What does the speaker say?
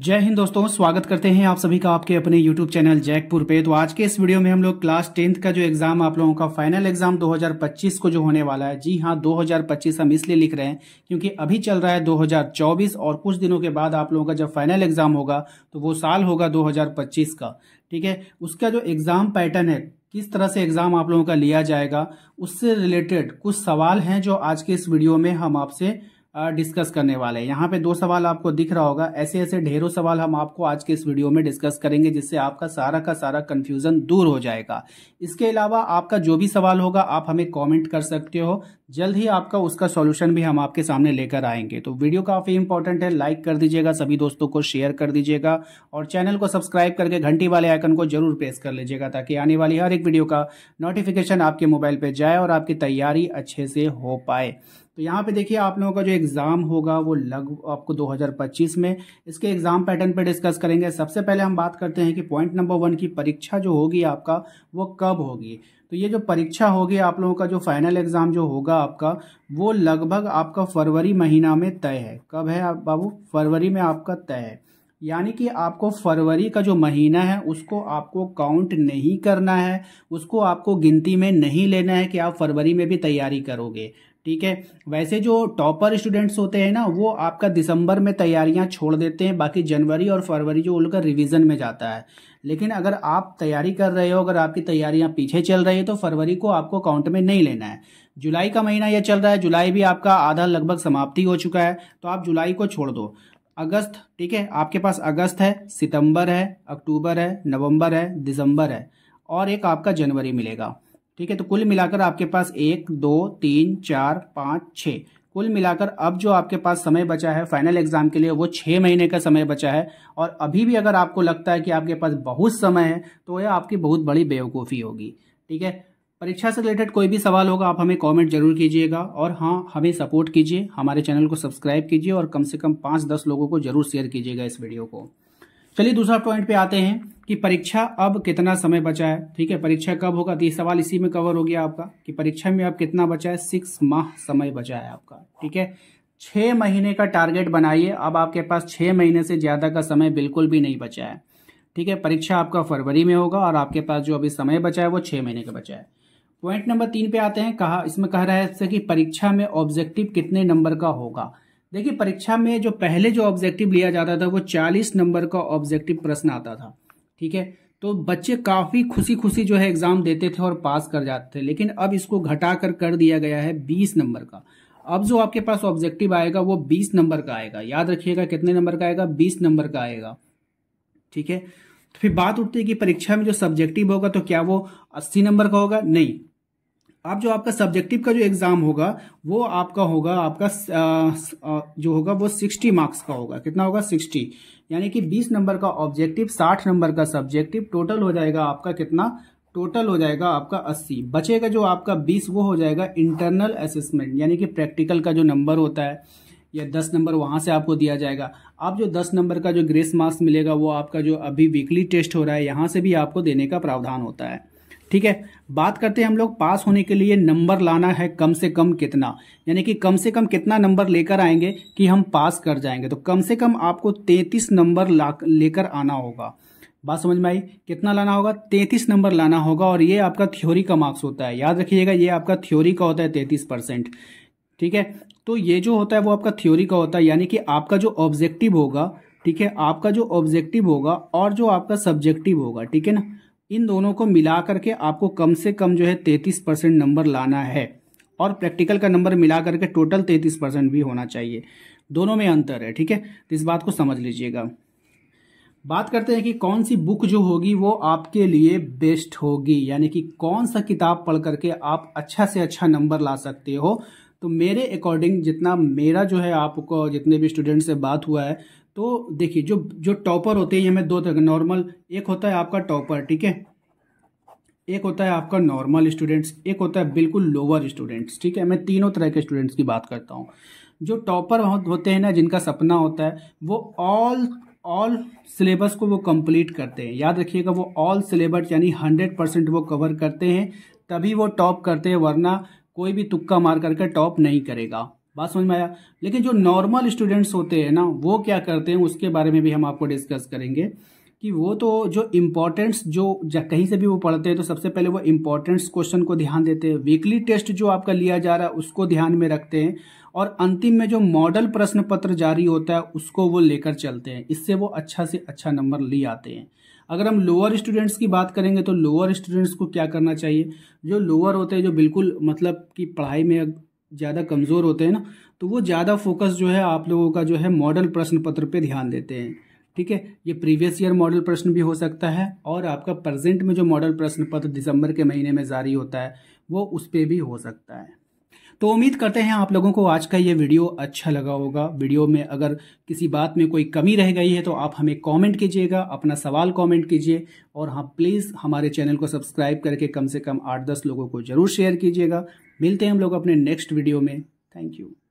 जय हिंद दोस्तों स्वागत करते हैं आप सभी का आपके अपने YouTube चैनल जैकपुर पे तो आज के इस वीडियो में हम लोग क्लास टेंथ का जो एग्जाम आप लोगों का फाइनल एग्जाम 2025 को जो होने वाला है जी हाँ 2025 हम इसलिए लिख रहे हैं क्योंकि अभी चल रहा है 2024 और कुछ दिनों के बाद आप लोगों का जब फाइनल एग्जाम होगा तो वो साल होगा दो का ठीक है उसका जो एग्जाम पैटर्न है किस तरह से एग्जाम आप लोगों का लिया जाएगा उससे रिलेटेड कुछ सवाल हैं जो आज के इस वीडियो में हम आपसे डिस्कस करने वाले हैं यहाँ पे दो सवाल आपको दिख रहा होगा ऐसे ऐसे ढेरों सवाल हम आपको आज के इस वीडियो में डिस्कस करेंगे जिससे आपका सारा का सारा कन्फ्यूजन दूर हो जाएगा इसके अलावा आपका जो भी सवाल होगा आप हमें कमेंट कर सकते हो जल्द ही आपका उसका सॉल्यूशन भी हम आपके सामने लेकर आएंगे तो वीडियो काफ़ी इंपॉर्टेंट है लाइक कर दीजिएगा सभी दोस्तों को शेयर कर दीजिएगा और चैनल को सब्सक्राइब करके घंटी वाले आइकन को जरूर प्रेस कर लीजिएगा ताकि आने वाली हर एक वीडियो का नोटिफिकेशन आपके मोबाइल पर जाए और आपकी तैयारी अच्छे से हो पाए तो यहाँ पे देखिए आप लोगों का जो एग्ज़ाम होगा वो लग आपको 2025 में इसके एग्ज़ाम पैटर्न पे डिस्कस करेंगे सबसे पहले हम बात करते हैं कि पॉइंट नंबर वन की परीक्षा जो होगी आपका वो कब होगी तो ये जो परीक्षा होगी आप लोगों का जो फाइनल एग्ज़ाम जो होगा आपका वो लगभग आपका फरवरी महीना में तय है कब है आप बाबू फरवरी में आपका तय है यानी कि आपको फरवरी का जो महीना है उसको आपको काउंट नहीं करना है उसको आपको गिनती में नहीं लेना है कि आप फरवरी में भी तैयारी करोगे ठीक है वैसे जो टॉपर स्टूडेंट्स होते हैं ना वो आपका दिसंबर में तैयारियां छोड़ देते हैं बाकी जनवरी और फरवरी जो उनका रिवीजन में जाता है लेकिन अगर आप तैयारी कर रहे हो अगर आपकी तैयारियां पीछे चल रही है तो फरवरी को आपको काउंट में नहीं लेना है जुलाई का महीना यह चल रहा है जुलाई भी आपका आधा लगभग समाप्ति हो चुका है तो आप जुलाई को छोड़ दो अगस्त ठीक है आपके पास अगस्त है सितंबर है अक्टूबर है नवंबर है दिसंबर है और एक आपका जनवरी मिलेगा ठीक है तो कुल मिलाकर आपके पास एक दो तीन चार पाँच छः कुल मिलाकर अब जो आपके पास समय बचा है फाइनल एग्जाम के लिए वो छः महीने का समय बचा है और अभी भी अगर आपको लगता है कि आपके पास बहुत समय है तो यह आपकी बहुत बड़ी बेवकूफ़ी होगी ठीक है परीक्षा से रिलेटेड कोई भी सवाल होगा आप हमें कमेंट जरूर कीजिएगा और हाँ हमें सपोर्ट कीजिए हमारे चैनल को सब्सक्राइब कीजिए और कम से कम पाँच दस लोगों को जरूर शेयर कीजिएगा इस वीडियो को चलिए दूसरा पॉइंट पे आते हैं कि परीक्षा अब कितना समय बचा है ठीक है परीक्षा कब होगा तो ये सवाल इसी में कवर हो गया आपका कि परीक्षा में अब कितना बचा है सिक्स माह समय बचा है आपका ठीक है छः महीने का टारगेट बनाइए अब आपके पास छः महीने से ज़्यादा का समय बिल्कुल भी नहीं बचा है ठीक है परीक्षा आपका फरवरी में होगा और आपके पास जो अभी समय बचा है वो छह महीने का बचा है पॉइंट नंबर तीन पे आते हैं कहा इसमें कह रहा है कि परीक्षा में ऑब्जेक्टिव कितने नंबर का होगा देखिए परीक्षा में जो पहले जो ऑब्जेक्टिव लिया जाता था वो चालीस नंबर का ऑब्जेक्टिव प्रश्न आता था ठीक है तो बच्चे काफ़ी खुशी खुशी जो है एग्ज़ाम देते थे और पास कर जाते थे लेकिन अब इसको घटा कर कर दिया गया है बीस नंबर का अब जो आपके पास ऑब्जेक्टिव आएगा वो बीस नंबर का आएगा याद रखिएगा कितने नंबर का आएगा बीस नंबर का आएगा ठीक है तो फिर बात उठती है कि परीक्षा में जो सब्जेक्टिव होगा तो क्या वो अस्सी नंबर का होगा नहीं अब जो आपका सब्जेक्टिव का जो एग्जाम होगा वो आपका होगा आपका जो होगा वो सिक्सटी मार्क्स का होगा कितना होगा सिक्सटी यानी कि बीस नंबर का ऑब्जेक्टिव साठ नंबर का सब्जेक्टिव टोटल हो जाएगा आपका कितना टोटल हो जाएगा आपका अस्सी बचेगा जो आपका बीस वो हो जाएगा इंटरनल असेसमेंट यानी कि प्रैक्टिकल का जो नंबर होता है या दस नंबर वहाँ से आपको दिया जाएगा आप जो दस नंबर का जो ग्रेस मार्क्स मिलेगा वो आपका जो अभी वीकली टेस्ट हो रहा है यहाँ से भी आपको देने का प्रावधान होता है ठीक है बात करते हैं हम लोग पास होने के लिए नंबर लाना है कम से कम कितना यानी कि कम से कम कितना नंबर लेकर आएंगे कि हम पास कर जाएंगे तो कम से कम आपको तैतीस नंबर ला लेकर आना होगा बात समझ में आई कितना लाना होगा तैतीस नंबर लाना होगा और ये आपका थ्योरी का मार्क्स होता है याद रखिएगा ये आपका थ्योरी का होता है तैंतीस परसेंट ठीक है तो ये जो होता है वो आपका थ्योरी का होता है यानी कि आपका जो ऑब्जेक्टिव होगा ठीक है आपका जो ऑब्जेक्टिव होगा और जो आपका सब्जेक्टिव होगा ठीक है ना इन दोनों को मिला करके आपको कम से कम जो है तैतीस परसेंट नंबर लाना है और प्रैक्टिकल का नंबर मिला करके टोटल तैतीस परसेंट भी होना चाहिए दोनों में अंतर है ठीक है तो इस बात को समझ लीजिएगा बात करते हैं कि कौन सी बुक जो होगी वो आपके लिए बेस्ट होगी यानी कि कौन सा किताब पढ़ करके आप अच्छा से अच्छा नंबर ला सकते हो तो मेरे अकॉर्डिंग जितना मेरा जो है आपको जितने भी स्टूडेंट से बात हुआ है तो देखिए जो जो टॉपर होते हैं हमें दो तरह नॉर्मल एक होता है आपका टॉपर ठीक है एक होता है आपका नॉर्मल स्टूडेंट्स एक होता है बिल्कुल लोअर स्टूडेंट्स ठीक है मैं तीनों तरह के स्टूडेंट्स की बात करता हूँ जो टॉपर होते हैं ना जिनका सपना होता है वो ऑल ऑल सिलेबस को वो कंप्लीट करते हैं याद रखिएगा वो ऑल सिलेबस यानी हंड्रेड परसेंट वो कवर करते हैं तभी वो टॉप करते हैं वरना कोई भी तुक्का मार करके टॉप नहीं करेगा बात समझ में आया लेकिन जो नॉर्मल स्टूडेंट्स होते हैं ना वो क्या करते हैं उसके बारे में भी हम आपको डिस्कस करेंगे कि वो तो जो इम्पोर्टेंट्स जो कहीं से भी वो पढ़ते हैं तो सबसे पहले वो इम्पोर्टेंट्स क्वेश्चन को ध्यान देते हैं वीकली टेस्ट जो आपका लिया जा रहा है उसको ध्यान में रखते हैं और अंतिम में जो मॉडल प्रश्न पत्र जारी होता है उसको वो लेकर चलते हैं इससे वो अच्छा से अच्छा नंबर ले आते हैं अगर हम लोअर स्टूडेंट्स की बात करेंगे तो लोअर स्टूडेंट्स को क्या करना चाहिए जो लोअर होते हैं जो बिल्कुल मतलब कि पढ़ाई में ज़्यादा कमज़ोर होते हैं ना तो वो ज़्यादा फोकस जो है आप लोगों का जो है मॉडल प्रश्न पत्र पर ध्यान देते हैं ठीक है ये प्रीवियस ईयर मॉडल प्रश्न भी हो सकता है और आपका प्रेजेंट में जो मॉडल प्रश्न पत्र दिसंबर के महीने में जारी होता है वो उस पर भी हो सकता है तो उम्मीद करते हैं आप लोगों को आज का ये वीडियो अच्छा लगा होगा वीडियो में अगर किसी बात में कोई कमी रह गई है तो आप हमें कमेंट कीजिएगा अपना सवाल कमेंट कीजिए और हाँ प्लीज़ हमारे चैनल को सब्सक्राइब करके कम से कम आठ दस लोगों को जरूर शेयर कीजिएगा मिलते हैं हम लोग अपने नेक्स्ट वीडियो में थैंक यू